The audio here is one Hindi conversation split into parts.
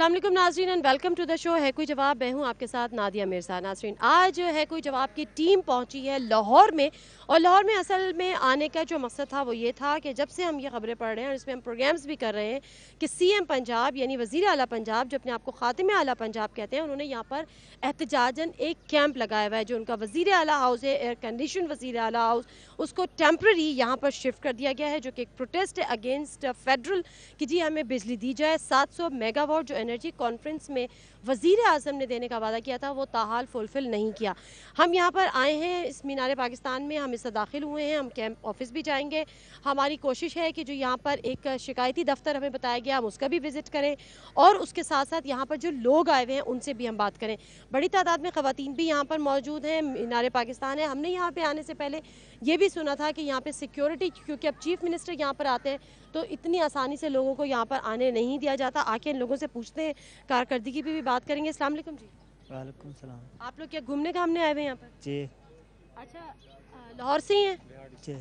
असलम नाजरीन and welcome to the show है कोई जवाब मैं हूँ आपके साथ नादिया मिर्जा नाजरीन आज है कोई जवाब की टीम पहुँची है लाहौर में और लाहौर में असल में आने का जो मकसद था वो ये था कि जब से हम ये खबरें पढ़ रहे हैं और इसमें हम प्रोग्राम्स भी कर रहे हैं कि सी एम पंजाब यानी वज़ी अला पंजाब जो अपने आप को ख़ातिम अला पंजाब कहते हैं उन्होंने यहाँ पर एहतजाजन एक कैंप लगाया हुआ है जो उनका वज़ी अला हाउस है एयर कंडीशन वजीर अला हाउस उसको टेम्प्रेरी यहाँ पर शिफ्ट कर दिया गया है जो कि एक प्रोटेस्ट है अगेंस्ट फेडरल कि जी हमें बिजली दी जाए सात सौ मेगावाट जो एनर्जी कॉन्फ्रेंस में वजीर अजम ने देने का वादा किया था वो ताहाल फुलफिल नहीं किया हम यहाँ पर आए हैं इस मीनार पाकिस्तान में हम इससे दाखिल हुए हैं हम कैंप ऑफिस भी जाएंगे हमारी कोशिश है कि जो यहाँ पर एक शिकायती दफ्तर हमें बताया गया हम उसका भी विज़िट करें और उसके साथ साथ यहाँ पर जो लोग आए हुए हैं उनसे भी हम बात करें बड़ी तादाद में ख़वान भी यहाँ पर मौजूद हैं मीनार पाकिस्तान है हमने यहाँ पर आने से पहले ये भी सुना था कि यहाँ पर सिक्योरिटी क्योंकि अब चीफ मिनिस्टर यहाँ पर आते हैं तो इतनी आसानी से लोगों को यहाँ पर आने नहीं दिया जाता आके इन लोगों से पूछते हैं कारकर्दगी भी बात करेंगे अस्सलाम वालेकुम जी वालेकुम सलाम आप लोग क्या घूमने घामने आए हुए यहाँ पर जी अच्छा लाहौर से ही हैं जी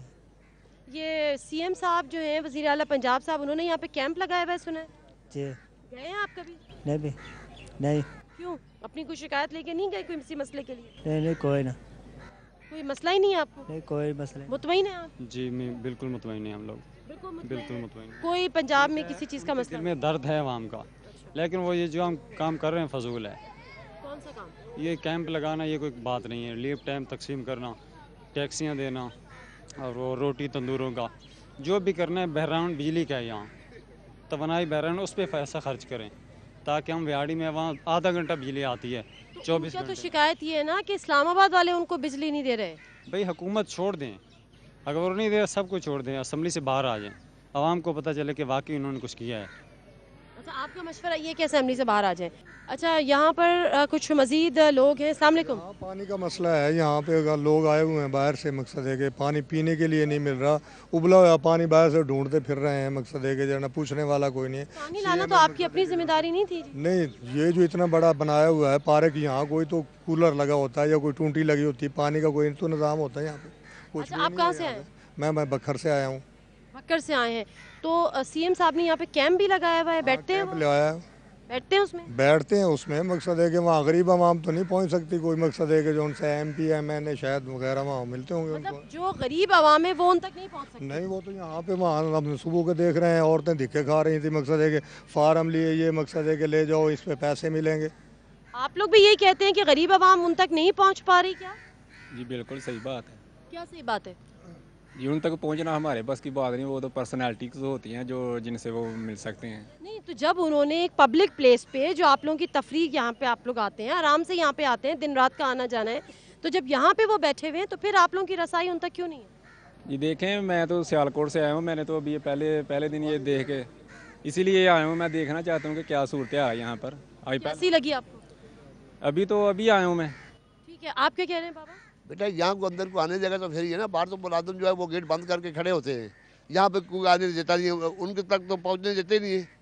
ये सीएम साहब जो हैं वजीर अला पंजाब साहब उन्होंने यहाँ पे कैंप लगाया हुआ है सुना है जी गए हैं आप कभी नहीं भी नहीं क्यों अपनी कोई शिकायत लेके नहीं गए कोई किसी मसले के लिए नहीं नहीं कोई ना कोई मसला ही नहीं है आपको नहीं कोई मसला मुतमिन है आप जी मैं बिल्कुल मुतमिन है हम लोग बिल्कुल मुतमिन कोई पंजाब में किसी चीज़ का मसला में दर्द है वहाँ का लेकिन वो ये जो हम काम कर रहे हैं फजूल है कौन सा काम ये कैंप लगाना ये कोई बात नहीं है लीव टाइम तकसीम करना टैक्सियाँ देना और वो रोटी तंदूरों का जो भी करना है बहरान बिजली का है यहाँ तोनाई बहरान उस पर पैसा खर्च करें ताकि हम व्याड़ी में वहाँ आधा घंटा बिजली आती है तो चौबीस तो, तो शिकायत ये है ना कि इस्लामाबाद वाले उनको बिजली नहीं दे रहे भाई हुकूमत छोड़ दें अगर वो नहीं दे सब कुछ छोड़ दें असम्बली से बाहर आ जाएँ आवाम को पता चले कि वाकई उन्होंने कुछ किया है अच्छा आपका मशवरा ये कि असम्बली से बाहर आ जाए अच्छा यहाँ पर कुछ मजीद लोग हैं सलामकुम हाँ, पानी का मसला है यहाँ पे अगर लोग आए हुए हैं बाहर से मकसद है कि पानी पीने के लिए नहीं मिल रहा उबला हुआ पानी बाहर से ढूंढते फिर रहे हैं मकसद है कि जो पूछने वाला कोई नहीं है पानी लाना तो आपकी अपनी जिम्मेदारी नहीं थी नहीं ये जो इतना बड़ा बनाया हुआ है पार्क यहाँ कोई तो कूलर लगा होता है या कोई टूटी लगी होती है पानी का कोई तो निज़ाम होता है यहाँ पे अच्छा, आप कहाँ से आए मैं मैं बखर से आया हूँ बखर से आए हैं तो सीएम साहब ने यहाँ पे कैंप भी लगाया हुआ है हाँ, बैठते हैं लगाया है। बैठते हैं उसमें बैठते हैं उसमें मकसद है कि वहाँ गरीब आवाम तो नहीं पहुँच सकती कोई मकसद है कि जो उनसे M P M N A शायद वगैरह वहाँ मिलते होंगे मतलब जो गरीब आवाम है वो उन तक नहीं पहुँच सकती नहीं वो तो यहाँ पे वहाँ अपने सुबह के देख रहे हैं औरतें धिक्के खा रही थी मकसद है कि फार्म लिए ये मकसद है कि ले जाओ इस पर पैसे मिलेंगे आप लोग भी यही कहते हैं कि गरीब आवाम उन तक नहीं पहुँच पा रही क्या जी बिल्कुल सही बात है क्या सही बात है उन तक पहुंचना हमारे बस की बात नहीं वो तो पर्सनैलिटी होती हैं जो जिनसे वो मिल सकते हैं नहीं तो जब उन्होंने एक पब्लिक प्लेस पे जो आप लोगों की तफरी यहाँ पे आप लोग आते हैं आराम से यहाँ पे आते हैं दिन रात का आना जाना है तो जब यहाँ पे वो बैठे हुए हैं तो फिर आप लोगों की रसाई उन तक क्यों नहीं है जी देखें मैं तो सियालकोट से आया हूँ मैंने तो अभी पहले पहले दिन ये देख के इसीलिए आया हूँ मैं देखना चाहता हूँ कि क्या सूरत है यहाँ पर अभी लगी आपको अभी तो अभी आया हूँ मैं ठीक है आप क्या कह रहे हैं बाबा बेटा यहाँ को अंदर को आने जगह तो फिर है ना बाहर तो मुलाजम जो है वो गेट बंद करके खड़े होते हैं यहाँ पे कोई आने देता नहीं उनके तक तो पहुँचने देते नहीं है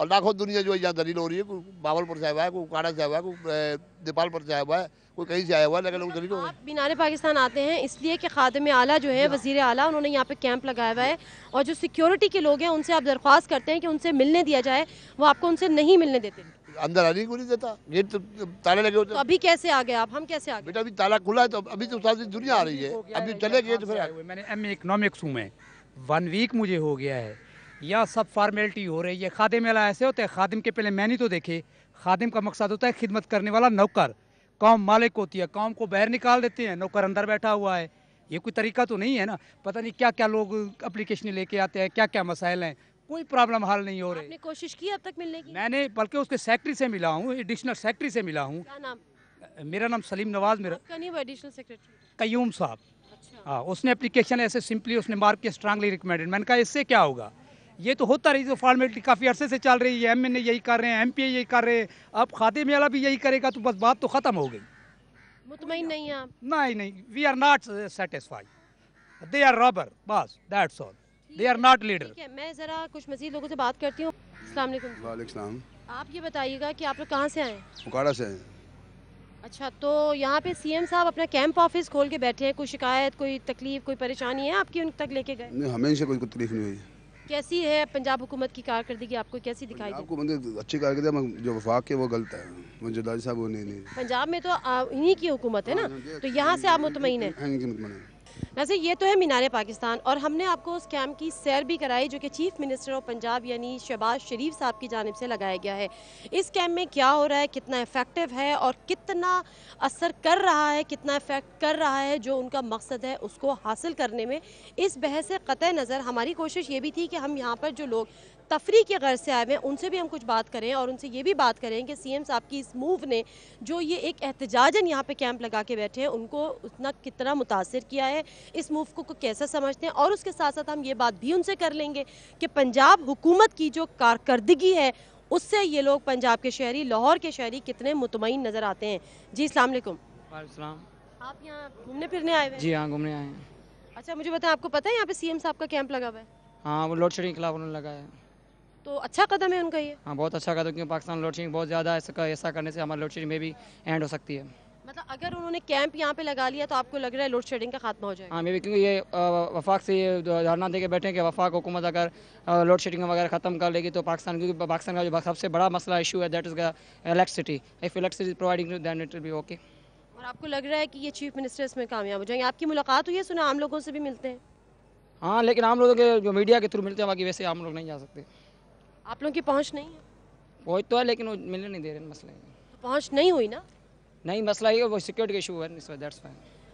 और लाखों दुनिया जो है यहाँ दलील हो रही है कोई बावलपुर से आया हुआ है कोई काड़ा से आया हुआ है कोई नेपालपुर से आया हुआ है कोई कहीं से आया हुआ है लेकिन दलील हो मीनार पाकिस्तान आते हैं इसलिए कि खादम आला जो है वजीर आला उन्होंने यहाँ पे कैंप लगाया हुआ है और जो सिक्योरिटी के लोग हैं उनसे आप दरख्वास्त करते हैं कि उनसे मिलने दिया जाए वो आपको उनसे नहीं मिलने देते अंदर आने को नहीं देता गेट तो ताला लगे होते तो अभी कैसे आ गए आप हम कैसे आ गए बेटा अभी ताला खुला है तो अभी तो सारी दुनिया आ रही है अभी चले गए तो फिर मैंने एम इकोनॉमिक्स हूँ मैं वन वीक मुझे हो गया है या सब फार्मेलिटी हो रही है खादिम अला ऐसे होते हैं खादिम के पहले मैंने तो देखे खादिम का मकसद होता है खिदमत करने वाला नौकर कौम मालिक होती है कौम को बाहर निकाल देते हैं नौकर अंदर बैठा हुआ है ये कोई तरीका तो नहीं है ना पता नहीं क्या क्या लोग अप्लीकेशन लेके आते हैं क्या क्या मसाइल हैं कोई प्रॉब्लम हल नहीं हो रही कोशिश की अब तक मिलने की मैंने बल्कि उसके सेक्रेटरी से मिला हूँ एडिशनल सेक्रेटरी से मिला हूँ मेरा नाम सलीम नवाज मेरा एडिशनल सेक्रेटरी कयूम साहब अच्छा। हाँ उसने अप्लीकेशन ऐसे सिंपली उसने मार्क के स्ट्रांगली रिकमेंडेड मैंने कहा इससे क्या होगा ये तो होता रही जो फॉर्मेलिटी काफ़ी अरसे से चल रही है एम एन ए यही कर रहे हैं एम यही कर रहे हैं अब खाते में वाला भी यही करेगा तो बस बात तो ख़त्म हो गई मुतमिन नहीं है नहीं नहीं we are not satisfied they are robber बस that's all they are not leader मैं जरा कुछ मजीद लोगों से बात करती हूँ आप ये बताइएगा कि आप लोग कहाँ से आए बोकाड़ा से अच्छा तो यहाँ पे सीएम साहब अपना कैंप ऑफिस खोल के बैठे हैं कोई शिकायत कोई तकलीफ कोई परेशानी है आपकी उन तक लेके गए नहीं हमें इनसे कोई तकलीफ नहीं हुई कैसी है पंजाब हुकूमत की कारकर्दगी आपको कैसी दिखाई आपको अच्छी कारकर्दगी जो वफाक है वो गलत है साहब वो नहीं नहीं पंजाब में तो इन्हीं की हुकूमत है ना हाँ, हाँ, तो यहाँ से आप मुतमिन है वैसे ये तो है मीनार पाकिस्तान और हमने आपको उस कैम्प की सैर भी कराई जो कि चीफ मिनिस्टर ऑफ पंजाब यानी शहबाज शरीफ साहब की जानब से लगाया गया है इस कैम्प में क्या हो रहा है कितना इफेक्टिव है और कितना असर कर रहा है कितना इफेक्ट कर रहा है जो उनका मकसद है उसको हासिल करने में इस बहस से कतः नज़र हमारी कोशिश ये भी थी कि हम यहाँ पर जो लोग तफरी की गर्ज से आए हुए हैं उनसे भी हम कुछ बात करें और उनसे ये भी बात करें कि सी एम साहब की इस मूव ने जो ये एक एहतजाजन यहाँ पर कैंप लगा के बैठे हैं उनको उतना कितना मुतासर किया है इस मूव को, को कैसा समझते हैं और उसके साथ साथ हम ये बात भी उनसे कर लेंगे कि पंजाब हुकूमत की जो कारकर्दगी है उससे ये लोग पंजाब के शहरी लाहौर के शहरी कितने मुतमिन नज़र आते हैं जी इस्लाम आप यहाँ घूमने फिरने आए जी हाँ घूमने आए हैं अच्छा मुझे बताएं आपको पता है यहाँ पे सीएम साहब का कैंप लगा हुआ है हाँ वो लोड शेडिंग के खिलाफ उन्होंने लगाया है तो अच्छा कदम है उनका ये हाँ बहुत अच्छा कदम क्योंकि पाकिस्तान लोड शेडिंग बहुत ज़्यादा ऐसा ऐसा करने से हमारी लोड शेडिंग में भी एंड हो सकती है मतलब अगर उन्होंने कैंप यहाँ पे लगा लिया तो आपको लग रहा है लोड शेडिंग का खात्मा हो जाए हाँ मे भी क्योंकि ये वफाक से ये धारणा दे के बैठे कि वफाक हुकूमत अगर लोड शेडिंग वगैरह ख़त्म कर लेगी तो पाकिस्तान क्योंकि पाकिस्तान का जो सबसे बड़ा मसला इशू है that is electricity if electricity providing भी ओके और आपको लग रहा है कि ये चीफ मिनिस्टर इसमें कामयाब हो जाएंगे आपकी मुलाकात हुई है सुना आम लोगों से भी मिलते हैं हाँ लेकिन आम लोगों के जो मीडिया के थ्रू मिलते हैं बाकी वैसे आम लोग नहीं जा सकते आप लोगों की पहुँच नहीं है पहुँच तो है लेकिन वो मिलने नहीं दे रहे मसले तो पहुँच नहीं हुई ना नहीं मसला ये वो सिक्योरिटी का इशू है इस वजह से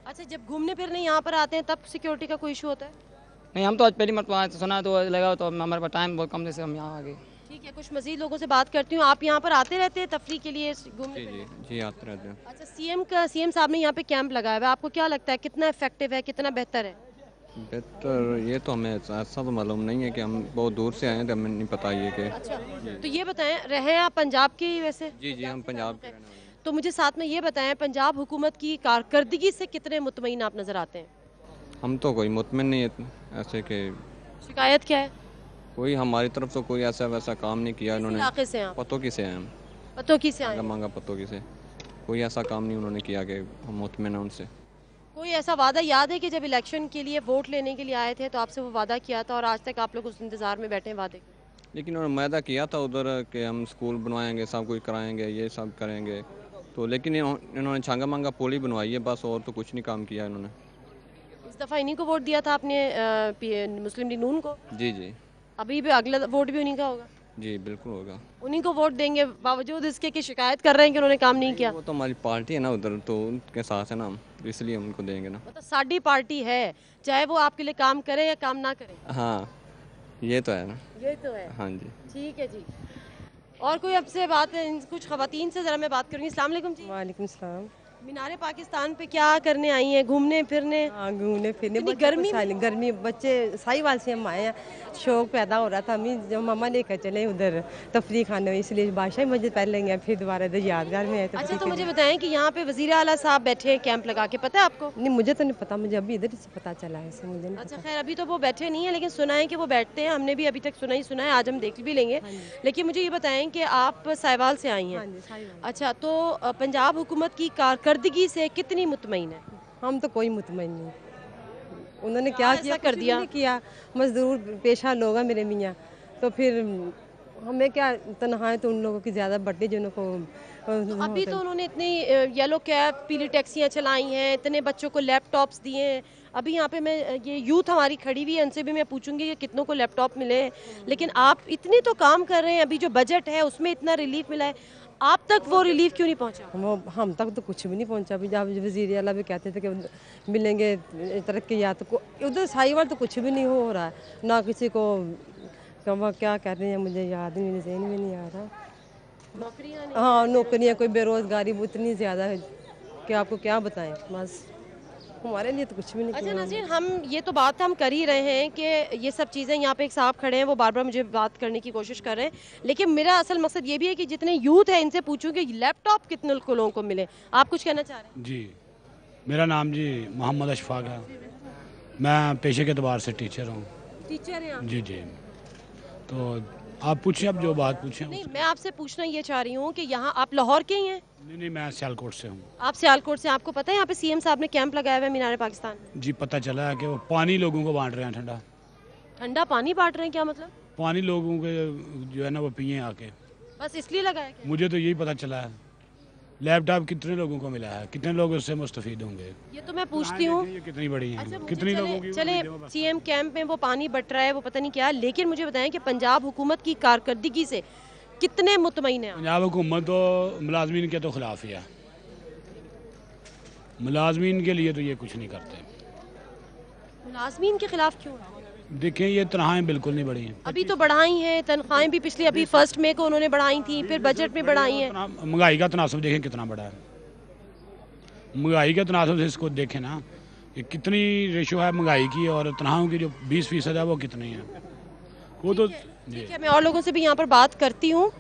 अच्छा जब घूमने फिर नहीं यहाँ पर आते हैं तब सिक्योरिटी का कोई इशू होता है नहीं हम तो आज पहली मरतबा तो सुना तो लगा तो हमारे पास टाइम बहुत कम जैसे हम यहाँ आ गए ठीक है कुछ मजीद लोगों से बात करती हूँ आप यहाँ पर आते रहते हैं तफरी के लिए घूमने जी, जी आते रहते हैं अच्छा सीएम का सीएम साहब ने यहाँ पे कैंप लगाया हुआ है आपको क्या लगता है कितना इफेक्टिव है कितना बेहतर है बेहतर ये तो हमें ऐसा तो मालूम नहीं है कि हम बहुत दूर से आए हैं तो हमें नहीं पता ये कि अच्छा तो ये बताएं रहे आप पंजाब के ही वैसे जी जी हम पंजाब के तो मुझे साथ में ये बताएं पंजाब हुकूमत की कारकर्दगी से कितने मुतमिन आप नज़र आते हैं हम तो कोई मुतमिन नहीं है ऐसे के शिकायत क्या है कोई हमारी तरफ तो कोई ऐसा वैसा काम नहीं किया उन्होंने पतों की से हम पतों की से मांगा पतों की से कोई ऐसा काम नहीं उन्होंने किया कि हम मुतमिन हैं उनसे कोई ऐसा वादा याद है कि जब इलेक्शन के लिए वोट लेने के लिए आए थे तो आपसे वो वादा किया था और आज तक आप लोग उस इंतज़ार में बैठे हैं वादे लेकिन उन्होंने वायदा किया था उधर कि हम स्कूल बनवाएंगे सब कुछ कराएंगे ये सब करेंगे तो लेकिन इन्होंने छांगा मांगा पोली बनवाई है बस और तो कुछ नहीं काम किया इन्होंने इस दफ़ा इन्हीं को वोट दिया था आपने मुस्लिम लीग नून को जी जी अभी भी अगला वोट भी उन्हीं का होगा जी बिल्कुल होगा उन्हीं को वोट देंगे बावजूद इसके कि शिकायत कर रहे हैं कि उन्होंने काम नहीं किया वो तो हमारी पार्टी है ना उधर तो उनके साथ है ना इसलिए उनको देंगे ना मतलब साडी पार्टी है चाहे वो आपके लिए काम करे या काम ना करे हाँ ये तो है ना ये तो है हाँ जी ठीक है जी और कोई आपसे बात है कुछ खातन से ज़रा मैं बात करूँगी अलैक्म जी मीनारे पाकिस्तान पे क्या करने आई है घूमने फिरने हाँ, घूमने फिरने गर्मी गर्मी बच्चे साहिवाल से हम आए हैं शौक पैदा हो रहा था अम्मी जब मामा लेकर चले उधर तफरी खाने में इसलिए बादशाह मस्जिद पहले लेंगे फिर दोबारा इधर यादगार में आए तो अच्छा तो मुझे बताएं कि यहाँ पे वजीर अला साहब बैठे हैं कैंप लगा के पता है आपको नहीं मुझे तो नहीं पता मुझे अभी इधर से पता चला है मुझे अच्छा खैर अभी तो वो बैठे नहीं है लेकिन सुना है कि वो बैठते हैं हमने भी अभी तक सुना ही सुना है आज हम देख भी लेंगे हाँ लेकिन मुझे ये बताएं कि आप साहिवाल से आई हैं हाँ अच्छा तो पंजाब हुकूमत की कारकर कारकर्दगी से कितनी मुतमिन है हम तो कोई मुतमिन नहीं उन्होंने क्या हाँ, किया कर दिया किया मजदूर पेशा लोग हैं मेरे मियाँ तो फिर हमें क्या तनहाएँ तो उन लोगों की ज़्यादा बढ़ती जिनको तो हाँ, अभी तो उन्होंने इतनी येलो कैब पीली टैक्सियाँ चलाई हैं इतने बच्चों को लैपटॉप्स दिए हैं अभी यहाँ पे मैं ये यूथ हमारी खड़ी हुई है उनसे भी मैं पूछूंगी कि कितनों को लैपटॉप मिले हैं लेकिन आप इतने तो काम कर रहे हैं अभी जो बजट है उसमें इतना रिलीफ मिला है आप तक वो रिलीफ क्यों नहीं पहुंचा वो हम तक तो कुछ भी नहीं पहुंचा अभी जब वजीर अला भी कहते थे कि मिलेंगे तरक्यात तो को उधर साहिवाल तो कुछ भी नहीं हो रहा है ना किसी को क्या कह रहे हैं मुझे याद नहीं मेरे जहन में नहीं आ रहा नौकरियाँ हाँ नौकरियाँ कोई बेरोज़गारी वो इतनी ज़्यादा है कि आपको क्या बताएँ बस हमारे लिए तो कुछ भी नहीं अच्छा नजीर हम ये तो बात तो हम कर ही रहे हैं कि ये सब चीज़ें यहाँ पे एक साहब खड़े हैं वो बार बार मुझे बात करने की कोशिश कर रहे हैं लेकिन मेरा असल मकसद ये भी है कि जितने यूथ हैं इनसे पूछूँ कि लैपटॉप कितने लोगों को मिले आप कुछ कहना चाह रहे हैं जी मेरा नाम जी मोहम्मद अशफाक है मैं पेशे के अतबार से टीचर हूँ टीचर जी जी तो आप पूछें आप जो बात पूछें नहीं मैं आपसे पूछना ये चाह रही हूँ कि यहाँ आप लाहौर के ही हैं नहीं नहीं मैं सियालकोट से हूँ आप सियालकोट से आपको पता है यहाँ पे सीएम साहब ने कैंप लगाया हुआ है मीनार पाकिस्तान जी पता चला है कि वो पानी लोगों को बांट रहे हैं ठंडा ठंडा पानी बांट रहे हैं क्या मतलब पानी लोगों के जो है ना वो पिए आके बस इसलिए लगाया मुझे तो यही पता चला है लैपटॉप कितने लोगों को मिला है कितने लोग उससे मुस्तफ़ होंगे ये तो मैं पूछती हूँ हाँ, कितनी बड़ी है अच्छा, कितनी लोगों की चले सीएम कैंप में वो पानी बट रहा है वो पता नहीं क्या लेकिन मुझे बताएं कि पंजाब हुकूमत की कारकर्दगी से कितने मुतमिन है पंजाब हुकूमत तो मुलाजमीन के तो खिलाफ ही है मुलाजमीन के लिए तो ये कुछ नहीं करते मुलाजमीन के खिलाफ क्यों देखिए ये तनख्वाहें बिल्कुल नहीं बढ़ी हैं अभी तो बढ़ाई हैं तनख्वाहें भी पिछली अभी फर्स्ट में को उन्होंने बढ़ाई थी फिर बजट में बढ़ाई हैं महंगाई का तनासब देखें कितना बड़ा है महंगाई का तनासब से इसको देखें ना कि कितनी रेशो है महंगाई की और तनाव की जो बीस फीसद है वो कितनी है वो तो ठीक है मैं और लोगों से भी यहाँ पर बात करती हूँ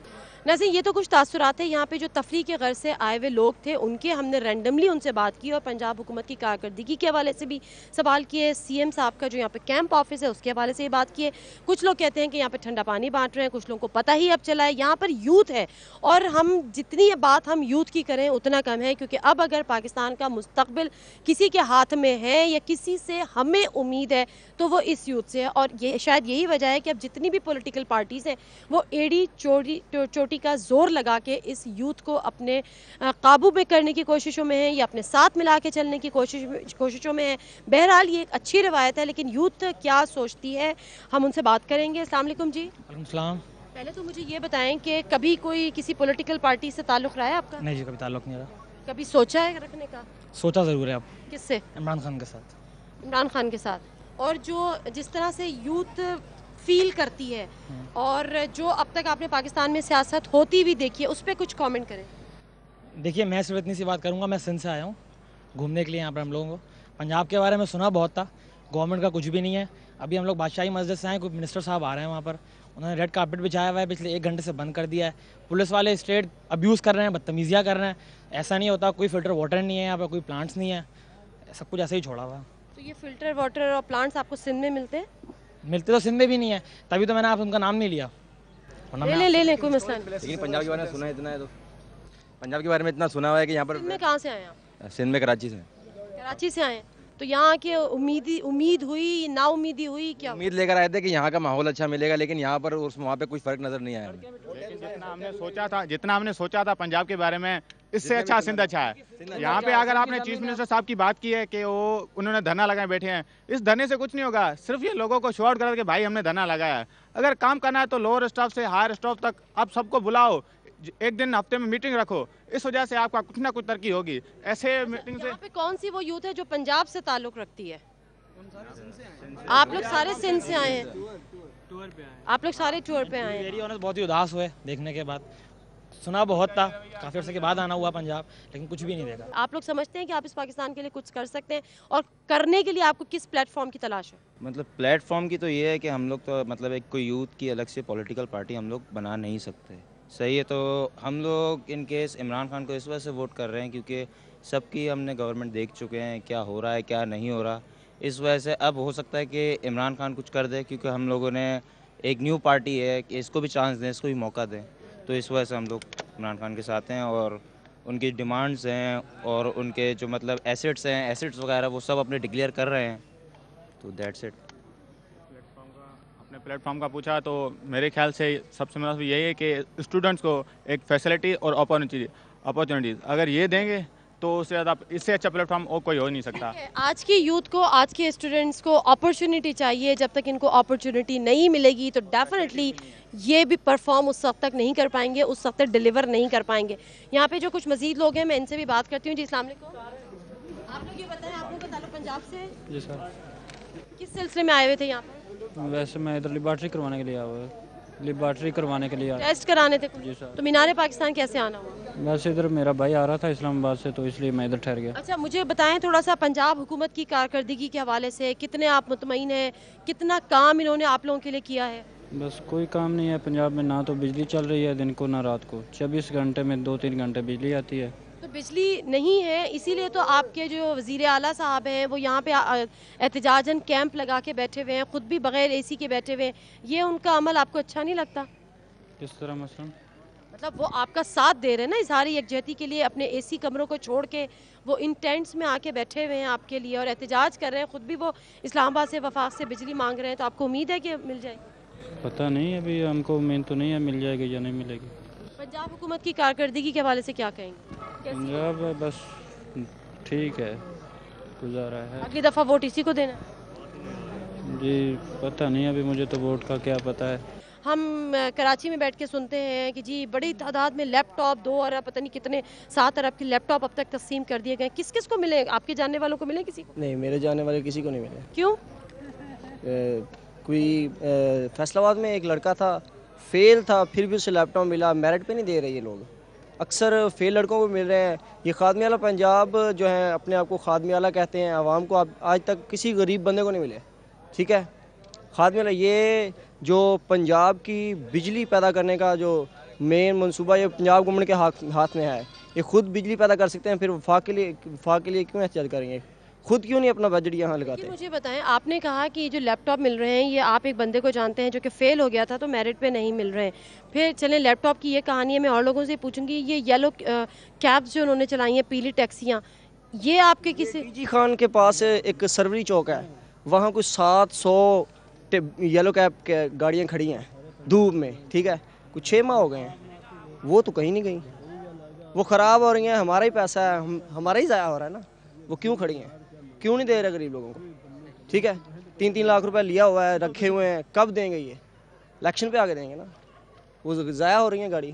नाजी ये तो कुछ तासरात है यहाँ पे जो तफरी के गर से आए हुए लोग थे उनके हमने रैंडमली उनसे बात की और पंजाब हुकूमत की कारकर्दगी के हवाले से भी सवाल किए सी एम साहब का जो यहाँ पे कैंप ऑफिस है उसके हवाले से ये बात की है कुछ लोग कहते हैं कि यहाँ पे ठंडा पानी बांट रहे हैं कुछ लोगों को पता ही अब चला है यहाँ पर यूथ है और हम जितनी ये बात हम यूथ की करें उतना कम है क्योंकि अब अगर पाकिस्तान का मुस्तबिल किसी के हाथ में है या किसी से हमें उम्मीद है तो वो इस यूथ से है और ये शायद यही वजह है कि अब जितनी भी पोलिटिकल पार्टीज़ हैं वो एड़ी चोरी चोटी सिक्योरिटी का जोर लगा के इस यूथ को अपने काबू में करने की कोशिशों में है या अपने साथ मिला के चलने की कोशिश कोशिशों में है बहरहाल ये एक अच्छी रवायत है लेकिन यूथ क्या सोचती है हम उनसे बात करेंगे असलम जी पहले तो मुझे ये बताएं कि कभी कोई किसी पॉलिटिकल पार्टी से ताल्लुक़ रहा है आपका नहीं जी कभी ताल्लुक़ नहीं रहा कभी सोचा है रखने का सोचा ज़रूर है आप किससे इमरान खान के साथ इमरान खान के साथ और जो जिस तरह से यूथ फील करती है और जो अब तक आपने पाकिस्तान में सियासत होती भी देखी है उस पर कुछ कॉमेंट करें देखिए मैं सिर्फ इतनी सी बात करूँगा मैं सिंध से आया हूँ घूमने के लिए यहाँ पर हम लोगों को पंजाब के बारे में सुना बहुत था गवर्नमेंट का कुछ भी नहीं है अभी हम लोग बादशाही मस्जिद से आए कुछ मिनिस्टर साहब आ रहे हैं वहाँ पर उन्होंने रेड कार्पेट बिछाया हुआ है पिछले एक घंटे से बंद कर दिया है पुलिस वाले स्टेट अब्यूज़ कर रहे हैं बदतमीज़ियाँ कर रहे हैं ऐसा नहीं होता कोई फिल्टर वाटर नहीं है यहाँ पर कोई प्लांट्स नहीं है सब कुछ ऐसे ही छोड़ा हुआ तो ये फिल्टर वाटर और प्लांट्स आपको सिंध में मिलते हैं मिलते तो सिंध में भी नहीं है तभी तो मैंने आप उनका नाम नहीं लिया ले ले ले ले कोई मसला नहीं लेकिन पंजाब के बारे में सुना इतना है तो पंजाब के बारे में इतना सुना हुआ है कि यहाँ पर कहाँ से आए आप सिंध में कराची से कराची से आए तो यहाँ के उम्मीद उम्मीद हुई ना उम्मीदी हुई क्या उम्मीद लेकर आए थे कि यहाँ का माहौल अच्छा मिलेगा लेकिन यहाँ पर उस वहाँ पे कुछ फर्क नजर नहीं आया जितना हमने सोचा था जितना हमने सोचा था पंजाब के बारे में इससे अच्छा सिंध अच्छा है यहाँ पे अगर आपने चीफ मिनिस्टर साहब की बात की है कि वो उन्होंने धरना लगाए बैठे हैं इस धरने से कुछ नहीं होगा सिर्फ ये लोगों को शो आउट करा के भाई हमने धरना लगाया है अगर काम करना है तो लोअर स्टाफ से हायर स्टाफ तक आप सबको बुलाओ एक दिन हफ्ते में मीटिंग रखो इस वजह से आपका कुछ ना कुछ तरक्की होगी ऐसे मीटिंग से कौन सी वो यूथ है जो पंजाब से ताल्लुक रखती है आप लोग सारे सिंध से आए हैं आप लोग सारे टूर पे आए हैं बहुत ही उदास हुए देखने के बाद सुना बहुत था काफ़ी अर्से के बाद आना हुआ पंजाब लेकिन कुछ भी नहीं देखा आप लोग समझते हैं कि आप इस पाकिस्तान के लिए कुछ कर सकते हैं और करने के लिए आपको किस प्लेटफॉर्म की तलाश है मतलब प्लेटफॉर्म की तो ये है कि हम लोग तो मतलब एक कोई यूथ की अलग से पॉलिटिकल पार्टी हम लोग बना नहीं सकते सही है तो हम लोग इनकेस इमरान खान को इस वजह से वोट कर रहे हैं क्योंकि सबकी हमने गवर्नमेंट देख चुके हैं क्या हो रहा है क्या नहीं हो रहा इस वजह से अब हो सकता है कि इमरान खान कुछ कर दे क्योंकि हम लोगों ने एक न्यू पार्टी है कि इसको भी चांस दें इसको भी मौका दें तो इस वजह से हम लोग इमरान खान के साथ हैं और उनकी डिमांड्स हैं और उनके जो मतलब एसेट्स हैं एसेट्स वगैरह वो सब अपने डिक्लेयर कर रहे हैं तो दैट्स इट अपने प्लेटफॉर्म का पूछा तो मेरे ख्याल से सबसे मतलब यही है कि स्टूडेंट्स को एक फैसिलिटी और अपॉर्चुनिटी अपॉर्चुनिटीज़ अगर ये देंगे तो उससे ज़्यादा इससे अच्छा प्लेटफॉर्म और कोई हो नहीं सकता आज के यूथ को आज के स्टूडेंट्स को अपॉर्चुनिटी चाहिए जब तक इनको अपॉर्चुनिटी नहीं मिलेगी तो डेफिनेटली ये भी परफॉर्म उस वक्त तक नहीं कर पाएंगे उस वक्त तक डिलीवर नहीं कर पाएंगे यहाँ पे जो कुछ मजीद लोग हैं मैं इनसे भी बात करती हूँ जी इस्लाम आप लोग ये बताएं आप लोग बता पंजाब से जी सर किस सिलसिले में आए हुए थे यहाँ पर वैसे मैं इधर लेबॉर्ट्री करवाने के लिए आया हुआ लिबार्ट्री करवाने के लिए आया टेस्ट कराने थे जी सर तो मीनार पाकिस्तान कैसे आना हुआ वैसे इधर मेरा भाई आ रहा था इस्लामाबाद से तो इसलिए मैं इधर ठहर गया अच्छा मुझे बताएं थोड़ा सा पंजाब हुकूमत की कारकर्दगी के हवाले से कितने आप मुतमिन हैं कितना काम इन्होंने आप लोगों के लिए किया है बस कोई काम नहीं है पंजाब में ना तो बिजली चल रही है दिन को ना रात को चौबीस घंटे में दो तीन घंटे बिजली आती है तो बिजली नहीं है इसीलिए तो आपके जो वजीर अली साहब हैं वो यहाँ पे एहतजाजन कैंप लगा के बैठे हुए हैं ख़ुद भी बग़ैर ए सी के बैठे हुए हैं ये उनका अमल आपको अच्छा नहीं लगता किस तरह मसलन मतलब वो आपका साथ दे रहे हैं ना इजहारी यकजहती के लिए अपने एसी कमरों को छोड़ के वो इन टेंट्स में आके बैठे हुए हैं आपके लिए और एहतजाज कर रहे हैं ख़ुद भी वो इस्लामाबाद से वफाक से बिजली मांग रहे हैं तो आपको उम्मीद है कि मिल जाएगी पता नहीं अभी हमको उम्मीद तो नहीं है मिल जाएगी या नहीं मिलेगी पंजाब हुकूमत की कारकर्दगी के हवाले से क्या कहेंगे पंजाब बस ठीक है गुजारा है अगली दफ़ा वोट इसी को देना जी पता नहीं अभी मुझे तो वोट का क्या पता है हम कराची में बैठ के सुनते हैं कि जी बड़ी तादाद में लैपटॉप दो अरब पता नहीं कितने सात अरब के लैपटॉप अब तक तकसीम कर दिए गए किस किस को मिले आपके जानने वालों को मिले किसी को नहीं मेरे जानने वाले किसी को नहीं मिले क्यों कोई फैसलाबाद में एक लड़का था फेल था फिर भी उसे लैपटॉप मिला मेरिट पे नहीं दे रहे ये लोग अक्सर फेल लड़कों को मिल रहे हैं ये खादमी आला पंजाब जो है अपने आप को खादमी आला कहते हैं आवाम को आप आज तक किसी गरीब बंदे को नहीं मिले ठीक है खादमी आला ये जो पंजाब की बिजली पैदा करने का जो मेन मनसूबा ये पंजाब गवर्नमेंट के हाथ हाथ में है ये खुद बिजली पैदा कर सकते हैं फिर वफाक के लिए वफाक के लिए क्यों एहतियात करेंगे खुद क्यों नहीं अपना बजट यहाँ लगाते मुझे बताएं आपने कहा कि जो लैपटॉप मिल रहे हैं ये आप एक बंदे को जानते हैं जो कि फेल हो गया था तो मेरिट पे नहीं मिल रहे हैं फिर चलें लैपटॉप की ये कहानी है मैं और लोगों से पूछूंगी ये येलो कैब्स जो उन्होंने चलाई हैं पीली टैक्सियाँ ये आपके किसी जी खान के पास एक सरवरी चौक है वहाँ कुछ सात सौ येलो कैब के गाड़ियाँ खड़ी हैं धूप में ठीक है कुछ छः माह हो गए हैं वो तो कहीं नहीं गई वो ख़राब हो रही हैं हमारा ही पैसा है हम हमारा ही ज़ाया हो रहा है ना वो क्यों खड़ी हैं क्यों नहीं दे रहे गरीब लोगों को ठीक है तीन तीन लाख रुपए लिया हुआ है रखे हुए हैं कब देंगे ये इलेक्शन पे आगे देंगे ना वो ज़ाया हो रही है गाड़ी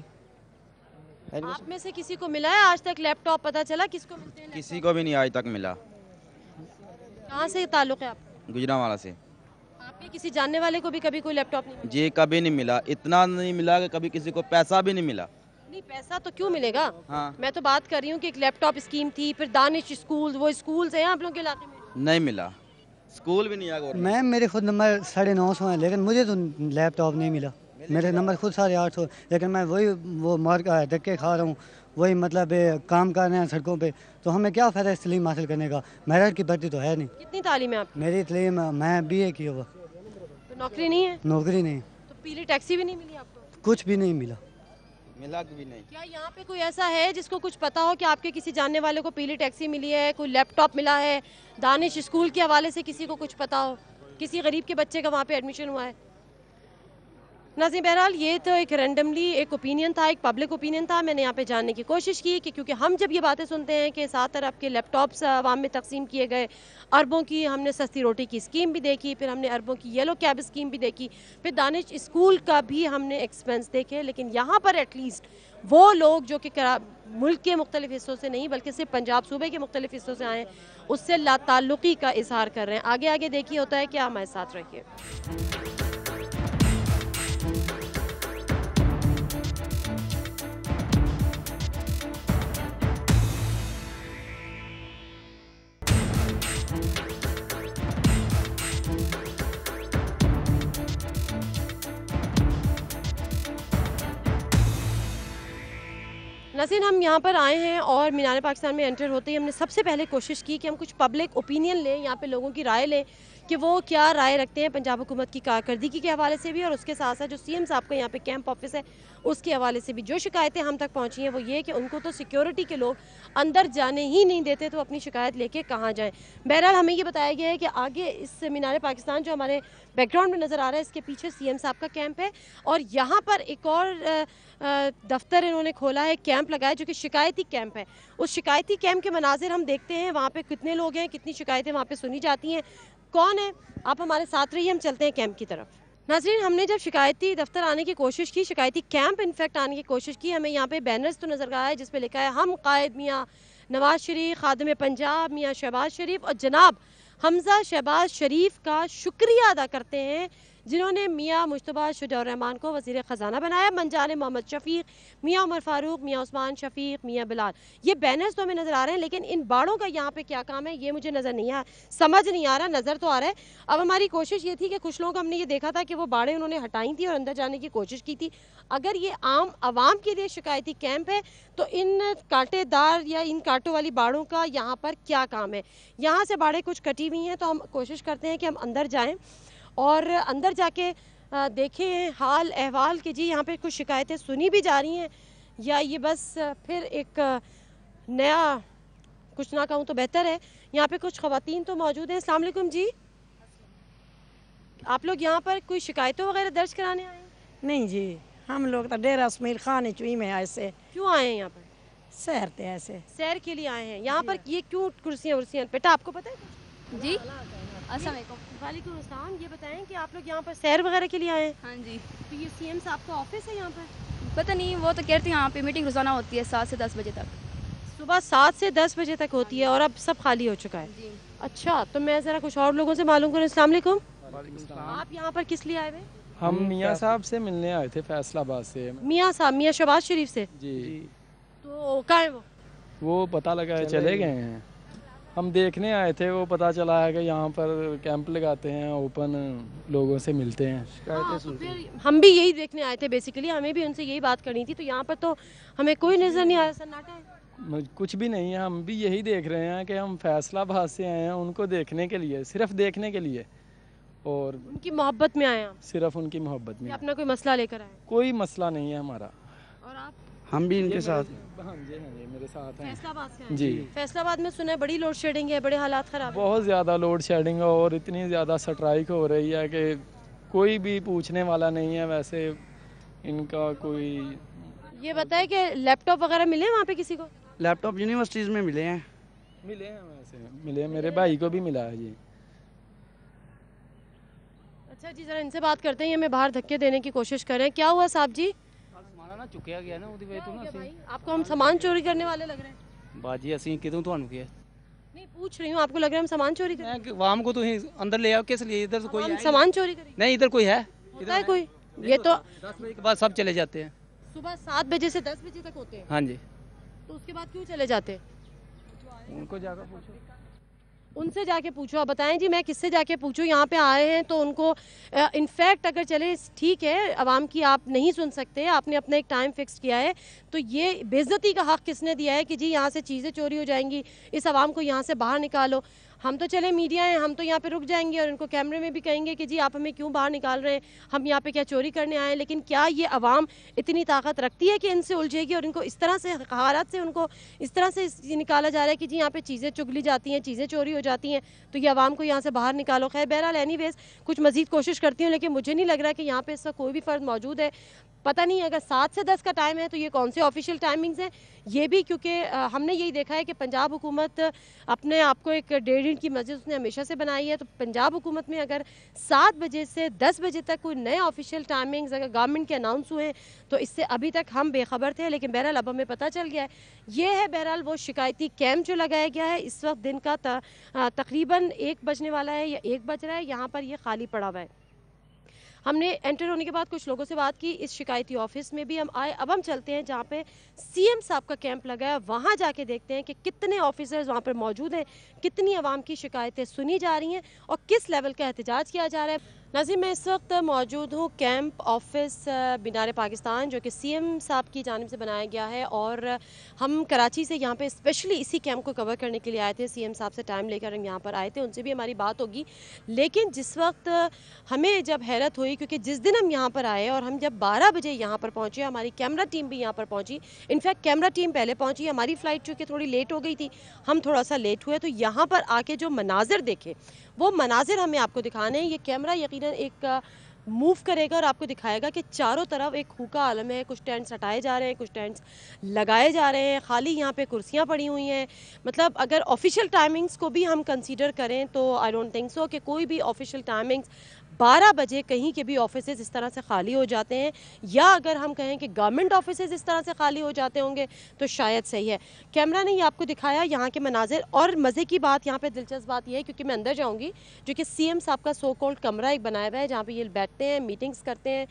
आप में से किसी को मिला है आज तक लैपटॉप पता चला किसको मिलते हैं किसी को भी नहीं आज तक मिला कहाँ से ताल्लुक है आप वाला से आपके किसी जानने वाले को भी कभी कोई लैपटॉप नहीं जी कभी नहीं मिला इतना नहीं मिला कि कभी किसी को पैसा भी नहीं मिला नहीं पैसा तो क्यों मिलेगा हाँ मैं तो बात कर रही हूँ कि एक लैपटॉप स्कीम थी फिर दानिश स्कूल वो स्कूल है आप लोगों के इलाके में नहीं मिला स्कूल भी नहीं आया मैम मेरे खुद नंबर साढ़े नौ सौ है लेकिन मुझे तो लैपटॉप नहीं मिला मेरे नंबर खुद साढ़े आठ सौ लेकिन मैं वही वो मार्ग धक्के खा रहा हूँ वही मतलब काम कर रहे हैं सड़कों पे तो हमें क्या फ़ायदा इस तलीम हासिल करने का मेरिट की भर्ती तो है नहीं कितनी तालीम है आप मेरी तलीम मैं बी ए की हुआ तो नौकरी नहीं है नौकरी नहीं तो पीली टैक्सी भी नहीं मिली आपको कुछ भी नहीं मिला मिला भी नहीं क्या यहाँ पे कोई ऐसा है जिसको कुछ पता हो कि आपके किसी जानने वाले को पीली टैक्सी मिली है कोई लैपटॉप मिला है दानिश स्कूल के हवाले से किसी को कुछ पता हो किसी गरीब के बच्चे का वहाँ पे एडमिशन हुआ है नाजी बहरहाल ये तो एक रेंडमली एक ओपिनियन था एक पब्लिक ओपिनियन था मैंने यहाँ पे जानने की कोशिश की कि क्योंकि हम जब ये बातें सुनते हैं कि सात अरब के लैपटॉप्स आवाम में तकसीम किए गए अरबों की हमने सस्ती रोटी की स्कीम भी देखी फिर हमने अरबों की येलो कैब स्कीम भी देखी फिर दानिश स्कूल का भी हमने एक्सपेंस देखे लेकिन यहाँ पर एटलीस्ट वो लोग जो कि मुल्क के मुख्तलिफ हिस्सों से नहीं बल्कि सिर्फ पंजाब सूबे के मुख्तलिफ हिस्सों से आए हैं उससे लाताल्लुकी का इजहार कर रहे हैं आगे आगे देखिए होता है क्या हमारे साथ रहिए नसीन हम यहाँ पर आए हैं और मीनार पाकिस्तान में एंटर होते ही हमने सबसे पहले कोशिश की कि हम कुछ पब्लिक ओपिनियन लें यहाँ पे लोगों की राय लें कि वो क्या राय रखते हैं पंजाब हुकूमत की कारकर्दगी के हवाले से भी और उसके साथ साथ जो सी एम साहब का यहाँ पे कैंप ऑफिस है उसके हवाले से भी जो शिकायतें हम तक पहुँची हैं वो ये कि उनको तो सिक्योरिटी के लोग अंदर जाने ही नहीं देते तो अपनी शिकायत लेके कहाँ जाएँ बहरहाल हमें ये बताया गया है कि आगे इस मीनार पाकिस्तान जो हमारे बैकग्राउंड में नज़र आ रहा है इसके पीछे सी एम साहब का कैंप है और यहाँ पर एक और दफ्तर इन्होंने खोला है कैंप लगाया जो कि शिकायती कैंप है उस शिकायती कैंप के मनाजिर हम देखते हैं वहाँ पर कितने लोग हैं कितनी शिकायतें वहाँ पर सुनी जाती हैं कौन है आप हमारे साथ रहिए हम चलते हैं कैंप की तरफ नाजरीन हमने जब शिकायती दफ्तर आने की कोशिश की शिकायती कैंप इनफेक्ट आने की कोशिश की हमें यहाँ पे बैनर्स तो नज़र आया जिस पे लिखा है हम कायद मियाँ नवाज शरीफ खादम पंजाब मियाँ शहबाज शरीफ और जनाब हमजा शहबाज शरीफ का शुक्रिया अदा करते हैं जिन्होंने मियाँ मुशतबा शुडरहमान को वजीर ख़जाना बनाया मंजाल मोहम्मद शफीक मियाँ उमर फारूक मियाँ उस्मान शफीक मियाँ बिलाल ये बैनर्स तो हमें नज़र आ रहे हैं लेकिन इन बाड़ों का यहाँ पे क्या काम है ये मुझे नज़र नहीं आ समझ नहीं आ रहा नज़र तो आ रहा है अब हमारी कोशिश ये थी कि कुछ लोगों को हमने ये देखा था कि वो बाड़े उन्होंने हटाई थी और अंदर जाने की कोशिश की थी अगर ये आम आवाम के लिए शिकायती कैंप है तो इन कांटेदार या इन कांटों वाली बाड़ों का यहाँ पर क्या काम है यहाँ से बाड़े कुछ कटी हुई हैं तो हम कोशिश करते हैं कि हम अंदर जाएँ और अंदर जाके देखें हाल अहवाल के जी यहाँ पे कुछ शिकायतें सुनी भी जा रही हैं या ये बस फिर एक नया कुछ ना कहूँ तो बेहतर है यहाँ पे कुछ खातन तो मौजूद हैं अल्लाम जी आप लोग यहाँ पर कोई शिकायतों वगैरह दर्ज कराने आए नहीं जी हम लोग तो डेरा असमीर खान चुई में आए से क्यों आए हैं यहाँ पर सैर थे ऐसे सैर के लिए आए हैं यहाँ पर ये क्यों कुर्सियाँ वर्सियाँ बेटा आपको पता है जी वालेकुम अस्सलाम ये बताएं कि आप लोग यहाँ पर सैर वगैरह के लिए आए हाँ जी तो ये साहब का ऑफिस है यहाँ पर पता नहीं वो तो कहते हैं यहाँ पे मीटिंग रोजाना होती है सात से दस बजे तक सुबह सात से दस बजे तक होती है और अब सब खाली हो चुका है जी अच्छा तो मैं ज़रा कुछ और लोगों से मालूम करूँ अलैक्म आप यहाँ पर किस लिए आए हुए हम मियाँ साहब से मिलने आए थे फैसलाबाद से मियाँ साहब मियाँ शहबाज शरीफ से जी तो कहा है वो वो पता लगा है चले गए हैं हम देखने आए थे वो पता चला है कि यहाँ पर कैंप लगाते हैं ओपन लोगों से मिलते हैं आ, हाँ, तो हम भी यही देखने आए थे बेसिकली हमें भी उनसे यही बात करनी थी तो यहाँ पर तो हमें कोई नज़र नहीं आया सन्नाटा कुछ भी नहीं है हम भी यही देख रहे हैं कि हम फैसलाबाद से आए हैं उनको देखने के लिए सिर्फ देखने के लिए और उनकी मोहब्बत में आए सिर्फ उनकी मोहब्बत में अपना कोई मसला लेकर आए कोई मसला नहीं है हमारा हम भी इनके साथ हाँ, जी फैसलाबाद में सुना है बड़ी लोड शेडिंग है बड़े हालात ख़राब बहुत ज़्यादा लोड शेडिंग है और इतनी ज़्यादा स्ट्राइक हो रही है की कोई भी पूछने वाला नहीं है वैसे इनका कोई ये बताए कि लैपटॉप वगैरह मिले वहाँ पे किसी को लैपटॉप यूनिवर्सिटीज़ में मिले हैं मिले हैं वैसे मिले हैं मेरे भाई को भी मिला है जी अच्छा जी ज़रा इनसे बात करते हैं हमें बाहर धक्के देने की कोशिश कर रहे हैं क्या हुआ साहब जी ਖਾਣਾ ਨਾ ਚੁੱਕਿਆ ਗਿਆ ਨਾ ਉਹਦੀ ਵਜ੍ਹਾ ਤੋਂ ਨਾ ਅਸੀਂ आपको हम सामान चोरी करने वाले लग रहे हैं ਬਾਜੀ ਅਸੀਂ ਕਿਦੋਂ ਤੁਹਾਨੂੰ ਕਿਹਾ नहीं पूछ रही हूँ आपको लग रहा है हम सामान चोरी कर ਮੈਂ ਕਿ ਵਾਮ ਕੋ ਤੁਸੀਂ ਅੰਦਰ ਲੈ ਆਓ ਕਿਸ ਲਈ ਇਧਰ ਕੋਈ हम ਹੈ सामान चोरी करेंगे ਨਹੀਂ ਇਧਰ ਕੋਈ ਹੈ होता है कोई ये तो 10 बजे के बाद सब चले जाते हैं सुबह सात बजे से दस बजे तक होते हैं हाँ जी तो उसके बाद क्यों चले जाते हैं उनको जाकर पूछो उनसे जाके पूछो आप बताएं जी मैं किससे जाके पूछूँ यहाँ पे आए हैं तो उनको इनफैक्ट अगर चले ठीक है आवाम की आप नहीं सुन सकते आपने अपना एक टाइम फिक्स किया है तो ये बेज़ती का हक़ किसने दिया है कि जी यहाँ से चीज़ें चोरी हो जाएंगी इस आवाम को यहाँ से बाहर निकालो हम तो चले मीडिया हैं हम तो यहाँ पे रुक जाएंगे और इनको कैमरे में भी कहेंगे कि जी आप हमें क्यों बाहर निकाल रहे हैं हम यहाँ पे क्या चोरी करने आए हैं लेकिन क्या ये आवाम इतनी ताकत रखती है कि इनसे उलझेगी और इनको इस तरह से हालत से उनको इस तरह से निकाला जा रहा है कि जी यहाँ पे चीज़ें चुगली जाती हैं चीज़ें चोरी हो जाती हैं तो ये आवाम को यहाँ से बाहर निकालो खैर बहरहाल एनी कुछ मजीद कोशिश करती हूँ लेकिन मुझे नहीं लग रहा कि यहाँ पर इसका कोई भी फ़र्द मौजूद है पता नहीं अगर सात से दस का टाइम है तो ये कौन से ऑफिशियल टाइमिंग्स हैं ये भी क्योंकि हमने यही देखा है कि पंजाब हुकूमत अपने आप को एक डेढ़ इंट की मस्जिद उसने हमेशा से बनाई है तो पंजाब हुकूमत में अगर सात बजे से दस बजे तक कोई नए ऑफिशियल टाइमिंग्स अगर गवर्नमेंट के अनाउंस हुए हैं तो इससे अभी तक हम बेखबर थे लेकिन बहरहाल अब हमें पता चल गया है ये है बहरहाल वो शिकायती कैम्प जो लगाया गया है इस वक्त दिन का तकरीबन एक बजने वाला है या एक बज रहा है यहाँ पर यह खाली पड़ा हुआ है हमने एंटर होने के बाद कुछ लोगों से बात की इस शिकायती ऑफिस में भी हम आए अब हम चलते हैं जहाँ पे सीएम साहब का कैंप लगा है वहाँ जाके देखते हैं कि कितने ऑफिसर्स वहाँ पर मौजूद हैं कितनी आवाम की शिकायतें सुनी जा रही हैं और किस लेवल का एहतजाज किया जा रहा है नाजी मैं इस वक्त मौजूद हूँ कैंप ऑफिस बिनार पाकिस्तान जो कि सीएम साहब की जानब से बनाया गया है और हम कराची से यहाँ पे स्पेशली इसी कैंप को कवर करने के लिए आए थे सीएम साहब से टाइम लेकर हम यहाँ पर आए थे उनसे भी हमारी बात होगी लेकिन जिस वक्त हमें जब हैरत हुई क्योंकि जिस दिन हम यहाँ पर आए और हम जब बारह बजे यहाँ पर पहुँचे हमारी कैमरा टीम भी यहाँ पर पहुँची इनफैक्ट कैमरा टीम पहले पहुँची हमारी फ़्लाइट चूँकि थोड़ी लेट हो गई थी हम थोड़ा सा लेट हुए तो यहाँ पर आके जो मनाजिर देखे वो मनाजिर हमें आपको दिखाने हैं ये कैमरा यकीन यकीनन एक मूव करेगा और आपको दिखाएगा कि चारों तरफ एक हुका आलम है कुछ टेंट्स हटाए जा रहे हैं कुछ टेंट्स लगाए जा रहे हैं खाली यहाँ पे कुर्सियाँ पड़ी हुई हैं मतलब अगर ऑफिशियल टाइमिंग्स को भी हम कंसीडर करें तो आई डोंट थिंक सो कि कोई भी ऑफिशियल टाइमिंग्स बारह बजे कहीं के भी ऑफिस इस तरह से खाली हो जाते हैं या अगर हम कहें कि गवर्नमेंट ऑफिस इस तरह से खाली हो जाते होंगे तो शायद सही है कैमरा ने आपको दिखाया यहाँ के मनाजिर और मज़े की बात यहाँ पर दिलचस्प बात यह है क्योंकि मैं अंदर जाऊँगी जो कि सी एम साहब का सो कोल्ड कमरा एक बनाया हुआ है जहाँ पर ये बैठते हैं मीटिंग्स करते हैं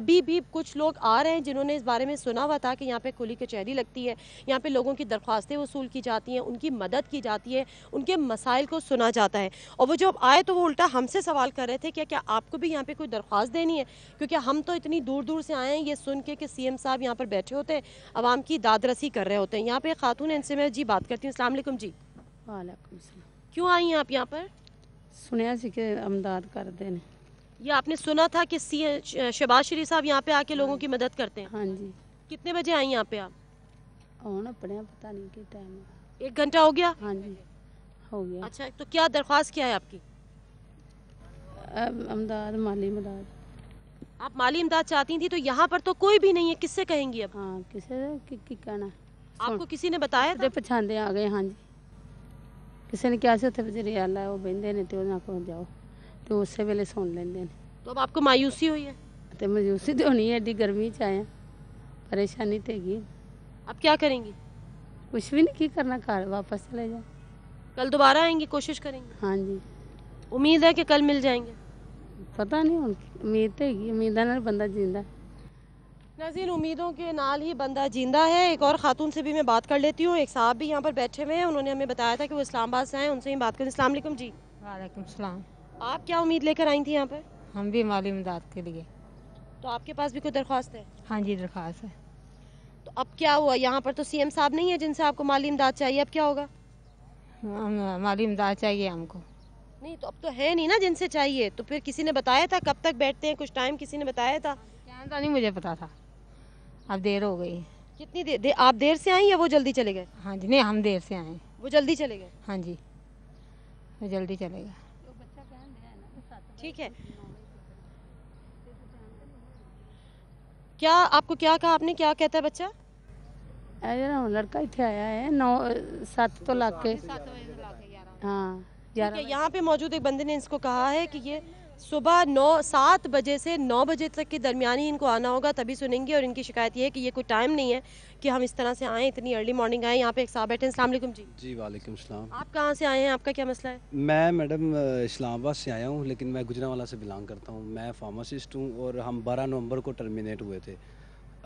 अभी भी कुछ लोग आ रहे हैं जिन्होंने इस बारे में सुना हुआ था कि यहाँ पर खुली कचहरी लगती है यहाँ पर लोगों की दरख्वास्तें वसूल की जाती हैं उनकी मदद की जाती है उनके मसाइल को सुना जाता है और वो जब आए तो वो उल्टा हमसे सवाल कर रहे थे कि क्या आपको भी यहाँ पे कोई दरख्वास्त देनी है क्योंकि हम तो इतनी दूर दूर से आए हैं ये सुन के कि सीएम साहब यहाँ पर बैठे होते हैं आवाम की दादरसी कर रहे होते हैं यहाँ पे खातून इनसे मैं जी बात करती हूँ असलम जी क्यों आई हैं आप यहाँ पर सुना सी के अमदाद कर देने ये आपने सुना था कि सी शहबाज शरीफ साहब यहाँ पे आके लोगों हाँ की मदद करते हैं हाँ जी कितने बजे आई यहाँ पे आप अपने पता नहीं कि टाइम एक घंटा हो गया हाँ जी हो गया अच्छा तो क्या दरख्वास्त क्या है आपकी अमदाद माली अमदाद आप माली अमदाद चाहती थी तो यहाँ पर तो कोई भी नहीं है किससे कहेंगी अब हाँ किसे कि, कहना आपको किसी ने बताया था पछाने आ गए हाँ जी किसी ने क्या उत्थे बचेरे आला वो बहंदे ने तो उन्हें आखो जाओ तो उस वेले सुन लेंगे तो अब आपको मायूसी हुई है तो मायूसी तो होनी है एडी गर्मी च परेशानी तो है अब क्या करेंगी कुछ भी नहीं की करना घर वापस चले जाए कल दोबारा आएंगी कोशिश करेंगे हाँ जी उम्मीद है कि कल मिल जाएंगे पता नहीं उम्मीद तो उम्मीद है बंदा जिंदा नाजीन उम्मीदों के नाल ही बंदा जिंदा है एक और खातून से भी मैं बात कर लेती हूँ एक साहब भी यहाँ पर बैठे हुए हैं उन्होंने हमें बताया था कि वो इस्लामाबाद से आए उनसे ही बात करें इस्लाम जी वालेकुम सलाम आप क्या उम्मीद लेकर आई थी यहाँ पर हम भी माली इमदाद के लिए तो आपके पास भी कोई दरख्वास्त है हाँ जी दरख्वास्त है तो अब क्या हुआ यहाँ पर तो सी साहब नहीं है जिनसे आपको माली इमदाद चाहिए अब क्या होगा माली इमदाद चाहिए हमको नहीं तो अब तो है नहीं ना जिनसे चाहिए तो फिर किसी ने बताया था कब तक बैठते हैं कुछ टाइम किसी ने बताया था जानता नहीं मुझे पता था अब देर हो गई कितनी देर दे, आप देर से आई या वो जल्दी चले गए हाँ जी नहीं हम देर से आए वो जल्दी चले गए हाँ जी वो जल्दी चले गए ठीक है क्या आपको क्या कहा आपने क्या कहता है बच्चा लड़का इतने आया है नौ सात तो लाख के हाँ ठीक है यहाँ पे मौजूद एक बंदे ने इसको कहा है कि ये सुबह नौ सात बजे से नौ बजे तक के दरमियान ही इनको आना होगा तभी सुनेंगे और इनकी शिकायत ये है कि ये कोई टाइम नहीं है कि हम इस तरह से आए इतनी अर्ली मॉर्निंग आए यहाँ पे एक साहब बैठे हैं जी जी वालेकुम सलाम आप कहाँ से आए हैं आपका क्या मसला है मैं मैडम इस्लामाबाद से आया हूँ लेकिन मैं गुजरावाला से बिलोंग करता हूँ मैं फार्मासिस्ट हूँ और हम बारह नवंबर को टर्मिनेट हुए थे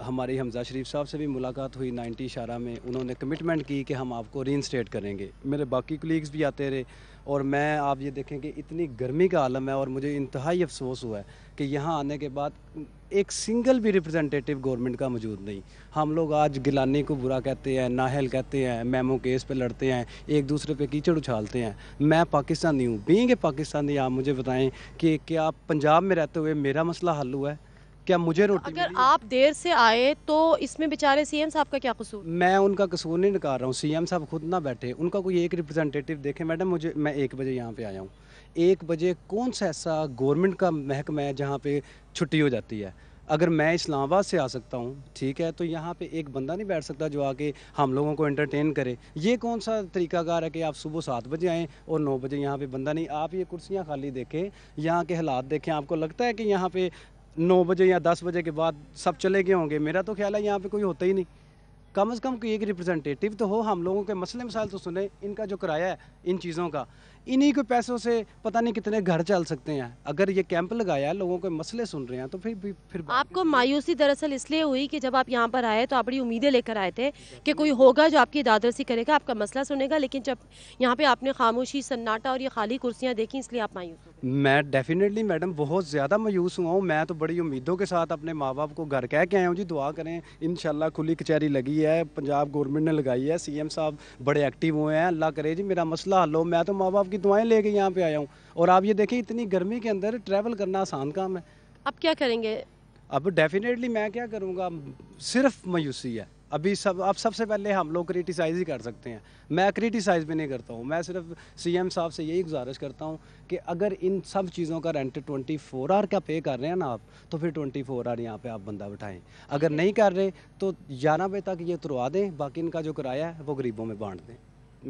हमारी हमजा शरीफ साहब से भी मुलाकात हुई नाइन्टी इशारा में उन्होंने कमिटमेंट की कि हम आपको री करेंगे मेरे बाकी कलीग्स भी आते रहे और मैं आप ये देखें कि इतनी गर्मी का आलम है और मुझे इंतहाई अफसोस हुआ है कि यहाँ आने के बाद एक सिंगल भी रिप्रेजेंटेटिव गवर्नमेंट का मौजूद नहीं हम लोग आज गिलानी को बुरा कहते हैं नाहल कहते हैं मैमो केस पे लड़ते हैं एक दूसरे पे कीचड़ उछालते हैं मैं पाकिस्तानी हूँ बींग पाकिस्तानी आप मुझे बताएं कि क्या पंजाब में रहते हुए मेरा मसला हल हुआ है क्या मुझे रोटी अगर आप देर से आए तो इसमें बेचारे सीएम साहब का क्या कसूर मैं उनका कसूर नहीं निकाल रहा हूँ सीएम साहब खुद ना बैठे उनका कोई एक रिप्रेजेंटेटिव देखे मैडम मुझे मैं एक बजे यहाँ पे आया हूँ एक बजे कौन सा ऐसा गवर्नमेंट का महकमा है जहाँ पे छुट्टी हो जाती है अगर मैं इस्लामाबाद से आ सकता हूँ ठीक है तो यहाँ पे एक बंदा नहीं बैठ सकता जो आके हम लोगों को एंटरटेन करे ये कौन सा तरीकाकार है कि आप सुबह सात बजे आएँ और नौ बजे यहाँ पे बंदा नहीं आप ये कुर्सियाँ खाली देखें यहाँ के हालात देखें आपको लगता है कि यहाँ पे नौ बजे या दस बजे के बाद सब चले गए होंगे मेरा तो ख्याल है यहाँ पे कोई होता ही नहीं कम से कम कोई एक रिप्रेजेंटेटिव तो हो हम लोगों के मसले मसाइल तो सुने इनका जो किराया है इन चीज़ों का इन्हीं के पैसों से पता नहीं कितने घर चल सकते हैं अगर ये कैंप लगाया है लोगों के मसले सुन रहे हैं तो फिर भी फिर आपको मायूसी दरअसल इसलिए हुई कि जब आप यहाँ पर आए तो आप बड़ी उम्मीदें लेकर आए थे कि कोई होगा जो आपकी दादरसी करेगा आपका मसला सुनेगा लेकिन जब यहाँ पे आपने खामोशी सन्नाटा और ये खाली कुर्सियाँ देखी इसलिए आप मायूस मैं डेफिनेटली मैडम बहुत ज़्यादा मायूस हुआ हूँ मैं तो बड़ी उम्मीदों के साथ अपने माँ बाप को घर कह के आया हूँ जी दुआ करें इन खुली कचहरी लगी है पंजाब गवर्नमेंट ने लगाई है सी साहब बड़े एक्टिव हुए हैं अल्लाह करे जी मेरा मसला हल हो मैं तो माँ बाप की दुआएं लेके यहाँ पे आया हूँ और आप ये देखें इतनी गर्मी के अंदर ट्रैवल करना आसान काम है अब क्या करेंगे अब डेफिनेटली मैं क्या करूँगा सिर्फ मायूसी है अभी सब अब सबसे पहले हम लोग क्रिटिसाइज़ ही कर सकते हैं मैं क्रिटिसाइज़ भी नहीं करता हूँ मैं सिर्फ सीएम साहब से यही गुजारिश करता हूँ कि अगर इन सब चीज़ों का रेंट ट्वेंटी फोर आवर का पे कर रहे हैं ना आप तो फिर ट्वेंटी फोर आवर यहाँ पर आप बंदा बैठाएं अगर नहीं कर रहे तो ग्यारह बजे तक ये तुरवा दें बाकी इनका जो किराया है वो गरीबों में बांट दें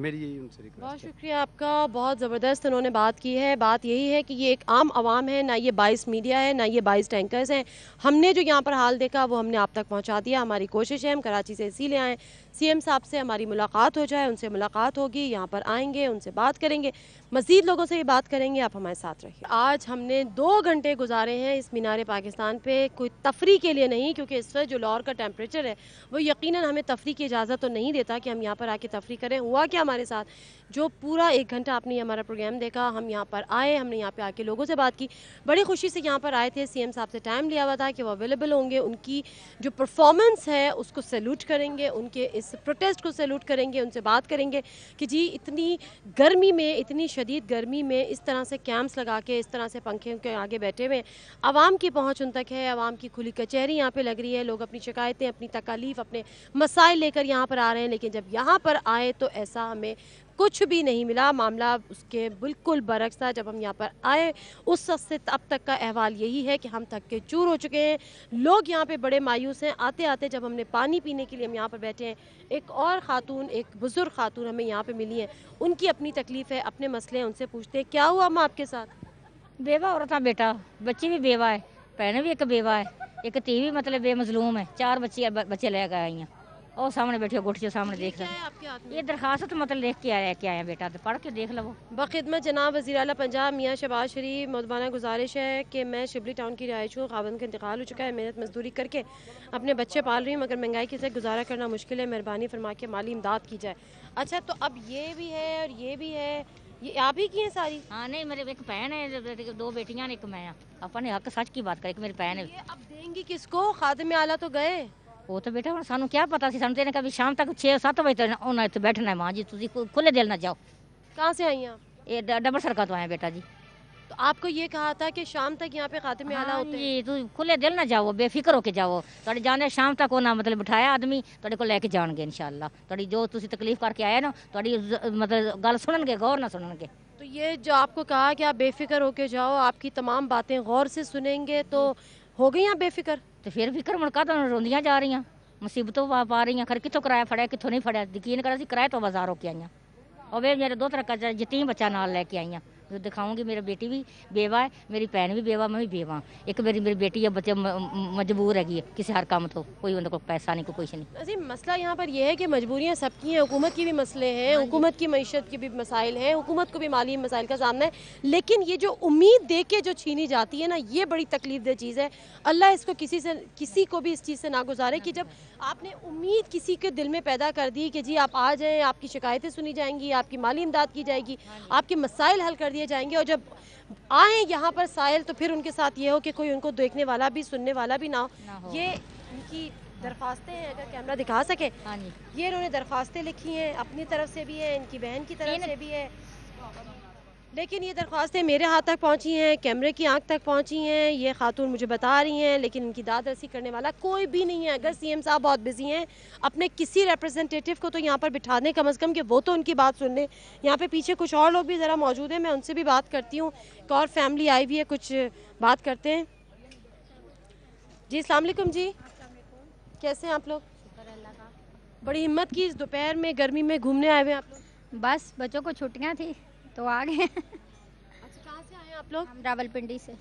मेरी यही उनसे रिक्वेस्ट बहुत शुक्रिया आपका बहुत ज़बरदस्त उन्होंने बात की है बात यही है कि ये एक आम आवाम है ना ये बाईस मीडिया है ना ये बाईस टैंकर्स हैं हमने जो यहाँ पर हाल देखा वो हमने आप तक पहुँचा दिया हमारी कोशिश है हम कराची से इसीलिए आएँ सीएम साहब से हमारी मुलाकात हो जाए उनसे मुलाकात होगी यहाँ पर आएंगे उनसे बात करेंगे मजीद लोगों से ये बात करेंगे आप हमारे साथ रहिए आज हमने दो घंटे गुजारे हैं इस मीनार पाकिस्तान पर कोई तफरी के लिए नहीं क्योंकि इस वक्त जो लाहौर का टेम्परेचर है वो यकीन हमें तफरी की इजाज़त तो नहीं देता कि हम यहाँ पर आके तफरी करें हुआ क्या हमारे साथ जो पूरा एक घंटा आपने हमारा प्रोग्राम देखा हम यहाँ पर आए हमने यहाँ पे आके लोगों से बात की बड़ी खुशी से यहाँ पर आए थे सी साहब से टाइम लिया हुआ था कि वो अवेलेबल होंगे उनकी जो परफॉर्मेंस है उसको सैल्यूट करेंगे उनके इस प्रोटेस्ट को सैल्यूट करेंगे उनसे बात करेंगे कि जी इतनी गर्मी में इतनी शदीद गर्मी में इस तरह से कैंप्स लगा के इस तरह से पंखे के आगे बैठे हुए आवाम की पहुँच उन तक है आवाम की खुली कचहरी यहाँ पर लग रही है लोग अपनी शिकायतें अपनी तकालीफ अपने मसाइल लेकर यहाँ पर आ रहे हैं लेकिन जब यहाँ पर आए तो ऐसा हमें कुछ भी नहीं मिला मामला उसके बिल्कुल बरक्स था जब हम यहाँ पर आए उस सब से अब तक का अहवाल यही है कि हम थक के चूर हो चुके हैं लोग यहाँ पे बड़े मायूस हैं आते आते जब हमने पानी पीने के लिए हम यहाँ पर बैठे हैं एक और खातून एक बुज़ुर्ग खातून हमें यहाँ पर मिली हैं उनकी अपनी तकलीफ़ है अपने मसले हैं उनसे पूछते हैं क्या हुआ हम आपके साथ बेवा औरत था बेटा बच्चे भी बेवा है पहने भी एक बेवा है एक तीवी मतलब बेमजलूम है चार बच्चे बच्चे लेकर आई हैं और सामने बैठे गुठिया सामने देख लो ये दरखास्त तो मतलब लेख के आया क्या आया बेटा तो पढ़ के देख लो बखिदमत जनाब वजी अला पंजाब मियाँ शबाज शरीफ मदबाना गुजारिश है कि मैं शिबली टाउन की रिहायश हूँ खाबन का इंतकाल हो चुका है मेहनत मजदूरी करके अपने बच्चे पाल रही हूँ मगर महंगाई के साथ गुजारा करना मुश्किल है मेहरबानी फरमा के माली इमदाद की जाए अच्छा तो अब ये भी है और ये भी है ये आप ही की है सारी हाँ नहीं मेरे एक बहन है दो बेटियां एक मैं अपने हक सच की बात करें मेरी बहन है अब देंगी किसको खादम आला तो गए वो तो बेटा हम सू क्या पता सू ਸਾਨੂੰ ਤੇ ਇਹਨੇ ਕਹਾ ਵੀ ਸ਼ਾਮ ਤੱਕ 6-7 ਵਜੇ ਤੱਕ ਉਹਨਾਂ ਇੱਥੇ ਬੈਠਣਾ ਹੈ ਮਾਂ ਜੀ ਤੁਸੀਂ ਖੁੱਲੇ ਦਿਲ कहाँ से आई हैं ये डबल सरका तो आए बेटा जी तो आपको ये कहा था कि शाम तक यहाँ पे खाते में आना हाँ होते जी तू खुले दिल ना जाओ बेफिक्र होके जाओ थोड़े जाने शाम तक ना मतलब बिठाया आदमी थोड़े को लेके जाएंगे इंशाल्लाह थोड़ी जो तुम तकलीफ करके आए ना थोड़ी मतलब गल सुननगे गौर ना सुननगे तो ये जो आपको कहा कि आप बेफिक्र होके जाओ आपकी तमाम बातें गौर से सुनेंगे तो हो गई आप बेफिक्र ਤੇ ਫਿਰ ਵੀ ਘਰ ਕਾ ਤਾਂ ਰੋਂਦੀਆਂ ਜਾ ਰਹੀਆਂ ਮੁਸੀਬਤੋਂ ਪਾ ਪਾ ਰਹੀਆਂ ਖਰ ਕਿੱਥੋਂ ਕਿਰਾਇਆ ਫੜਿਆ ਕਿੱਥੋਂ ਨਹੀਂ ਫੜਿਆ ਯਕੀਨ ਕਰ ਅਸੀਂ ਕਿਰਾਏ ਤੋਂ ਬਾਜ਼ਾਰੋਂ ਕਿ ਆਈਆਂ ਉਹ ਵੇ ਮੇਰੇ ਦੋ ਤਰ੍ਹਾਂ ਕਾ ਯਤੀਮ ਬੱਚਾ ਨਾਲ ਲੈ ਕੇ ਆਈਆਂ दिखाऊंगी मेरी बेटी भी बेवा है मेरी भैन भी बेवा मैं भी बेवा एक मेरी मेरी बेटी है बच्चे मजबूर हैगी है किसी हर काम तो कोई उनको पैसा नहीं कोई कुछ नहीं अजी मसला यहाँ पर यह है कि मजबूरियाँ सबकी हैं हुकूमत की भी मसले हैं हाँ हुकूमत की मीशत के भी मसाइल हैं हुकूमत को भी माली मसाइल का सामना है लेकिन ये जो उम्मीद दे के जो छीनी जाती है ना ये बड़ी तकलीफ दह चीज़ है अल्लाह इसको किसी से किसी को भी इस चीज़ से ना गुजारे कि जब आपने उम्मीद किसी के दिल में पैदा कर दी कि जी आप आ जाएँ आपकी शिकायतें सुनी जाएंगी आपकी माली इमदाद की जाएगी हाँ आपके मसाइल हल कर दिए लिए जाएंगे और जब आए यहाँ पर साहिल तो फिर उनके साथ ये हो कि कोई उनको देखने वाला भी सुनने वाला भी ना, ना हो ये उनकी दरखास्तें हैं अगर कैमरा दिखा सके हाँ ये इन्होंने दरखास्तें लिखी हैं अपनी तरफ से भी है इनकी बहन की तरफ से भी है लेकिन ये दरख्वास्तें मेरे हाथ तक पहुंची हैं कैमरे की आंख तक पहुंची हैं ये खातून मुझे बता रही हैं लेकिन इनकी दाद रसी करने वाला कोई भी नहीं है अगर सीएम साहब बहुत बिजी हैं अपने किसी रिप्रेजेंटेटिव को तो यहाँ पर बिठा दें कम अज़ कम कि वो तो उनकी बात सुन लें यहाँ पे पीछे कुछ और लोग भी ज़रा मौजूद हैं मैं उनसे भी बात करती हूँ एक और फैमिली आई हुई है कुछ बात करते हैं जी अलकुम जी कैसे हैं आप लोग बड़ी हिम्मत की इस दोपहर में गर्मी में घूमने आए हुए हैं आप लोग बस बच्चों को छुट्टियाँ थी तो आ गए अच्छा कहाँ से आए आप लोग रावलपिंडी से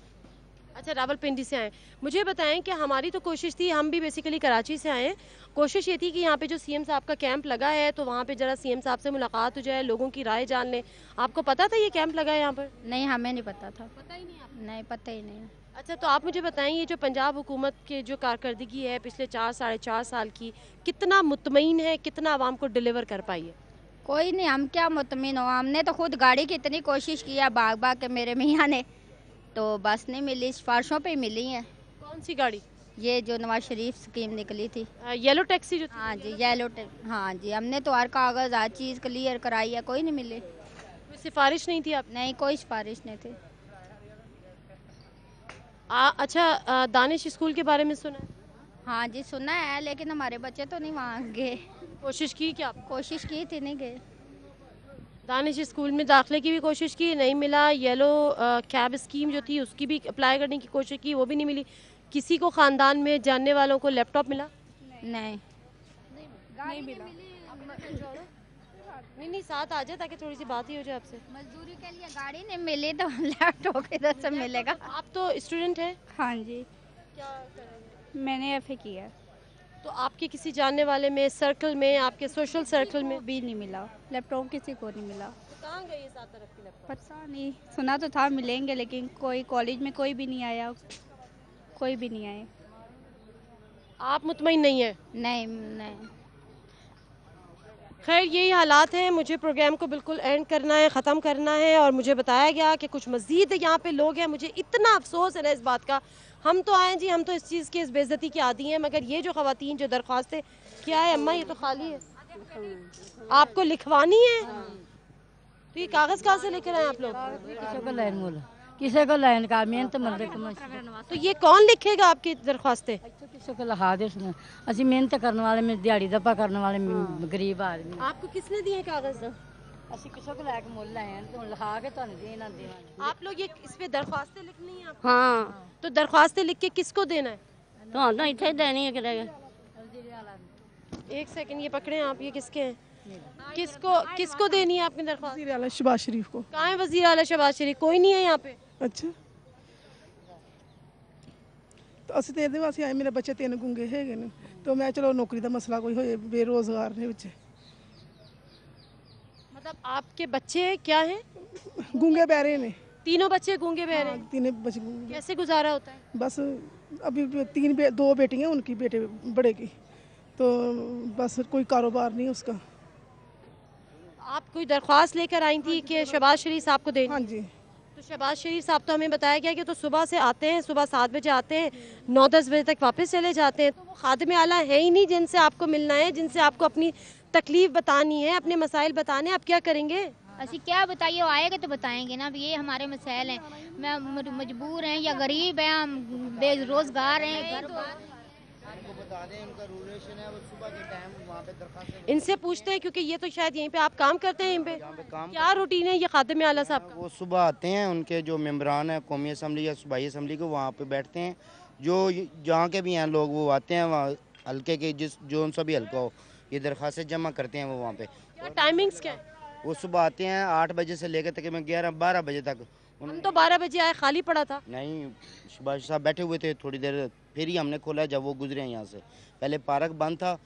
अच्छा रावलपिंडी से आए मुझे बताएं कि हमारी तो कोशिश थी हम भी बेसिकली कराची से आए कोशिश ये थी कि यहाँ पे जो सीएम साहब का कैंप लगा है तो वहाँ पे जरा सीएम साहब से मुलाकात हो जाए लोगों की राय जान लें आपको पता था ये कैंप लगा है यहाँ पर नहीं हमें नहीं पता था पता ही नहीं आप नहीं पता ही नहीं अच्छा तो आप मुझे बताएं ये जो पंजाब हुकूमत के जो कारकर्दगी है पिछले चार साढ़े चार साल की कितना मुतमिन है कितना आवाम को डिलीवर कर पाई है कोई नहीं हम क्या मुतमिन हो हमने तो खुद गाड़ी की इतनी कोशिश किया बाग बाग के मेरे मियाँ ने तो बस नहीं मिली सिफारशों पर मिली है कौन सी गाड़ी ये जो नवाज शरीफ स्कीम निकली थी येलो टैक्सी जो हाँ जी येलो टैक्सी हाँ जी हमने तो हर कागज़ हर चीज़ क्लियर कराई है कोई नहीं मिली कोई सिफारिश नहीं थी आप नहीं कोई सिफारिश नहीं थी आ, अच्छा दानिश स्कूल के बारे में सुना है हाँ जी सुना है लेकिन हमारे बच्चे तो नहीं वहाँ गए कोशिश की क्या कोशिश की थी नहीं गए दानिश स्कूल में दाखिले की भी कोशिश की नहीं मिला येलो कैब स्कीम जो थी उसकी भी अप्लाई करने की कोशिश की वो भी नहीं मिली किसी को ख़ानदान में जानने वालों को लैपटॉप मिला नहीं नहीं मिला नहीं नहीं साथ आ जाए ताकि थोड़ी सी बात ही हो जाए आपसे मजदूरी के लिए गाड़ी नहीं मिली तो लैपटॉप इधर से मिलेगा तो आप तो स्टूडेंट हैं हाँ जी क्या मैंने एफ किया तो आपके किसी जानने वाले में सर्कल में आपके सोशल सर्कल में भी नहीं मिला लैपटॉप किसी को नहीं मिला तो पता नहीं सुना तो था मिलेंगे लेकिन कोई कॉलेज में कोई भी नहीं आया कोई भी नहीं आए आप मुतमिन नहीं है नहीं नहीं खैर यही हालात हैं मुझे प्रोग्राम को बिल्कुल एंड करना है ख़त्म करना है और मुझे बताया गया कि कुछ मज़ीद यहाँ पे लोग हैं मुझे इतना अफसोस है ना इस बात का हम तो आए जी हम तो इस चीज़ की इस बेज़ती की आदि हैं मगर ये जो खातन जो दरख्वास्तें क्या है अम्मा ये तो खाली है आपको लिखवानी है तो ये कागज़ कहाँ से लिख रहे हैं आप लोग किसी को लाइन का मेहनत हाँ, मर्द हाँ, कमा हाँ, तो ये कौन लिखेगा आपकी दरख्वास्तें किसी को लिखा दे उसमें असं मेहनत करने वाले में दिहाड़ी दफा करने वाले गरीब आदमी आपको किसने दिए कागज तो, तो दरख्वास्तें लिख के किसको देना है तो इतने देनी है किराया एक सेकंड ये पकड़े आप ये किसके हैं किसको किसको देनी है आपकी दरख्वास्त वजीर आला शबाज शरीफ को कहाँ है वजीर आला शबाज शरीफ कोई नहीं है यहाँ पे ਅੱਛਾ ਤਾਂ मतलब आपके बच्चे क्या हैं ने तीनों बच्चे गूंगे तीन बच्चे कैसे गुजारा होता है बस अभी तीन बे, दो बेटियां उनकी बेटे बड़े की तो बस कोई कारोबार नहीं उसका आप कोई दरख्वास्त लेकर आई थी कि शहबाज शरीफ आपको दे हाँ जी शहबाज शरीफ साहब तो हमें बताया गया कि तो सुबह से आते हैं सुबह सात बजे आते हैं नौ दस बजे तक वापस चले जाते हैं तो वो खादम आला है ही नहीं जिनसे आपको मिलना है जिनसे आपको अपनी तकलीफ बतानी है अपने मसाइल बताने आप क्या करेंगे असं क्या बताइए वो आएगा तो बताएंगे ना ये हमारे मसाइल हैं मैं मजबूर हैं या गरीब हैं हम बेरोज़गार हैं इनसे पूछते हैं क्योंकि ये तो शायद यहीं पे आप काम करते हैं पे क्या रूटीन है ये खादम आला साहब वो सुबह आते हैं उनके जो मेम्बरान है कौमी असम्बली या सूबाई असम्बली के वहाँ पे बैठते हैं जो जहाँ के भी हैं लोग वो आते हैं वहाँ हल्के के जिस जो सा भी हल्का हो ये दरखास्तें जमा करते हैं वो वहाँ पे टाइमिंग्स क्या वो सुबह आते हैं आठ बजे से लेकर तक ग्यारह बारह बजे तक हम तो बारह बजे आए खाली पड़ा था नहीं सुभाष साहब बैठे हुए थे थोड़ी देर फिर ही हमने खोला जब वो गुजरे हैं यहाँ से पहले पार्क बंद था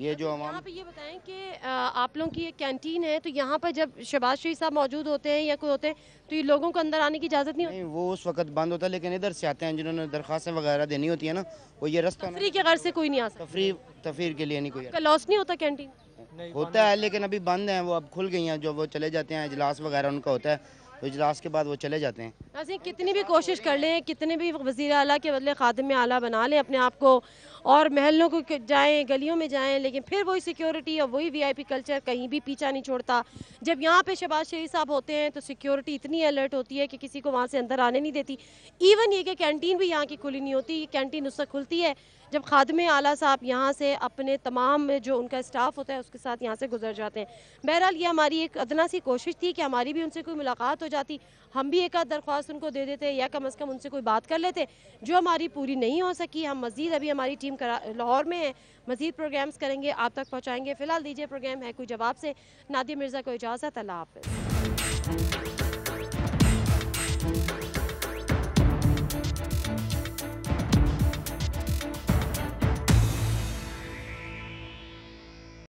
ये जो हम अच्छा, आप ये बताएं कि आप लोगों की ये कैंटीन है तो यहाँ पर जब शहबाज शरीफ साहब मौजूद होते हैं या कोई होते हैं तो ये लोगों को अंदर आने की इजाज़त नहीं, नहीं वो उस वक्त बंद होता है लेकिन इधर से आते हैं जिन्होंने दरखास्तें वगैरह देनी होती है ना वो ये रास्ता फ्री के घर से कोई नहीं आता फ्री तफरी तफरीर के लिए नहीं कोई लॉस नहीं होता कैंटीन होता है लेकिन अभी बंद है वो अब खुल गई हैं जो वो चले जाते हैं इजलास वगैरह उनका होता है इजलास के बाद वो चले जाते हैं नाजी कितनी भी कोशिश कर लें कितने भी वजी अला के बदले खादम आला बना लें अपने आप को और महलों को जाए गलियों में जाए लेकिन फिर वही सिक्योरिटी और वही वीआईपी कल्चर कहीं भी पीछा नहीं छोड़ता जब यहाँ पे शहबाज शरीफ साहब होते हैं तो सिक्योरिटी इतनी अलर्ट होती है कि किसी को वहाँ से अंदर आने नहीं देती इवन ये कि कैंटीन भी यहाँ की खुली नहीं होती कैंटीन उससे खुलती है जब खादम आला साहब यहाँ से अपने तमाम जो उनका स्टाफ होता है उसके साथ यहाँ से गुजर जाते हैं बहरहाल ये हमारी एक अदना सी कोशिश थी कि हमारी भी उनसे कोई मुलाकात हो जाती हम भी एक आध दरख्वास्त उनको दे देते या कम अज़ कम उनसे कोई बात कर लेते जो हमारी पूरी नहीं हो सकी हम मज़ीद अभी हमारी टीम लाहौर में है मज़ीद प्रोग्राम्स करेंगे आप तक पहुँचाएँगे फ़िलहाल दीजिए प्रोग्राम है कोई जवाब से नादिया मिर्ज़ा को इजाज़त अल्लाह हाफ़